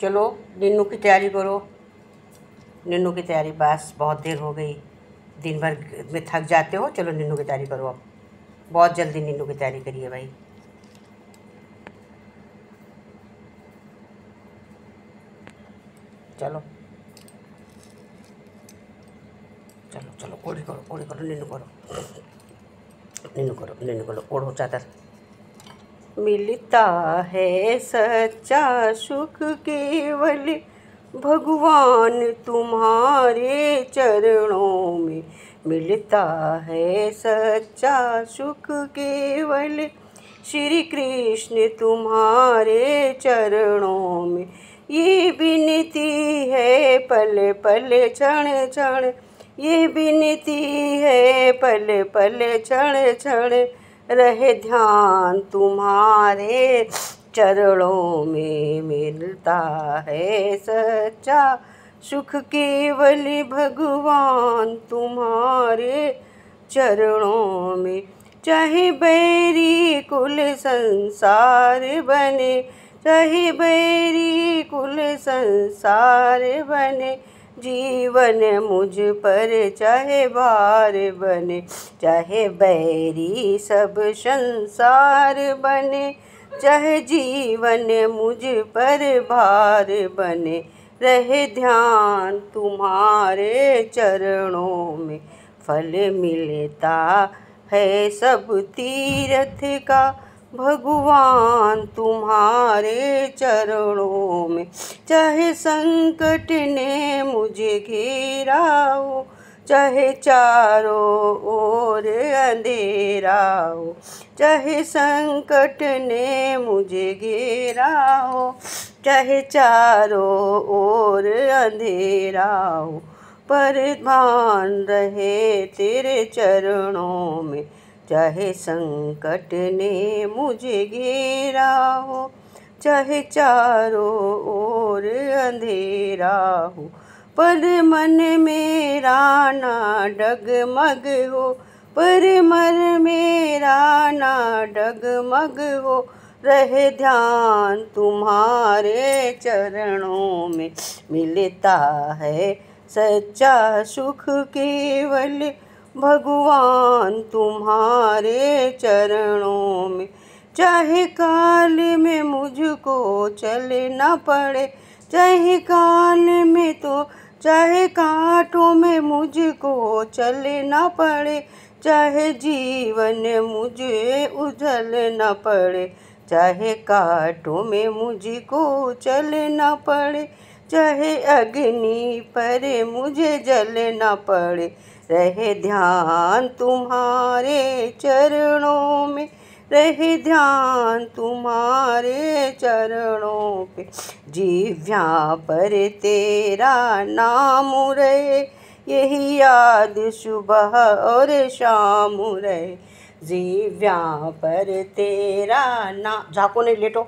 चलो निन्नू की तैयारी करो निन्नू की तैयारी बस बहुत देर हो गई दिन भर में थक जाते हो चलो निन्नू की तैयारी करो अब बहुत जल्दी निन्नू की तैयारी करिए भाई चलो चलो चलो ओढ़ी करो ओढ़ी करो निन्नू करो निन्नू करो निन्नू करो ओढ़ो चादर मिलता है सच्चा सुख केवल भगवान तुम्हारे चरणों में मिलता है सच्चा सुख केवल श्री कृष्ण तुम्हारे चरणों में ये विनती है पल पल क्षण क्षण ये विनती है पल पल क्षण क्षण रहे ध्यान तुम्हारे चरणों में मिलता है सच्चा सुख केवल भगवान तुम्हारे चरणों में चाहे बैरी कुल संसार बने चाहे बैरी कुल संसार बने जीवन मुझ पर चाहे भार बने चाहे बैरी सब संसार बने चाहे जीवन मुझ पर भार बने रहे ध्यान तुम्हारे चरणों में फल मिलता है सब तीर्थ का भगवान तुम्हारे चरणों में चाहे संकट ने मुझे घेरा हो चाहे चारों ओर अंधेरा हो चाहे संकट ने मुझे घेरा हो चाहे चारों ओर अंधेरा हो पर ध्यान रहे तेरे चरणों में चाहे संकट ने मुझे घेरा हो चाहे चारों ओर अंधेरा हो पर मन मेरा ना डगमग हो पर मन मेरा ना डगमग हो रहे ध्यान तुम्हारे चरणों में मिलता है सच्चा सुख केवल भगवान तुम्हारे चरणों में चाहे काल में मुझको चलना पड़े चाहे काल में तो चाहे कांटों में मुझको चलना पड़े चाहे जीवन मुझे उजलना पड़े चाहे कांटों में मुझको चलना पड़े चाहे अग्नि पर मुझे जलना पड़े रहे ध्यान तुम्हारे चरणों में रहे ध्यान तुम्हारे चरणों पे जीव्या पर तेरा नाम रहे यही याद सुबह और शाम रहे जीव्या पर तेरा ना झाको नहीं लेटो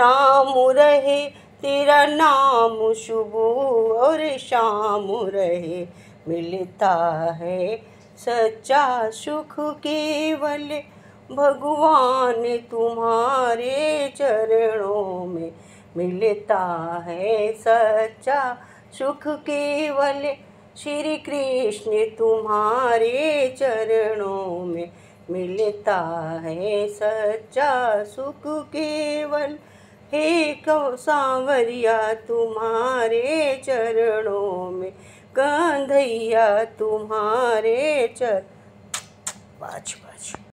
नाम रहे तेरा नाम सुबह और शाम रहे मिलता है सच्चा सुख केवल भगवान तुम्हारे चरणों में मिलता है सच्चा सुख केवल श्री कृष्ण तुम्हारे चरणों में मिलता है सच्चा सुख केवल हे कौ सांवरिया तुम्हारे दिया तुम्हारे चर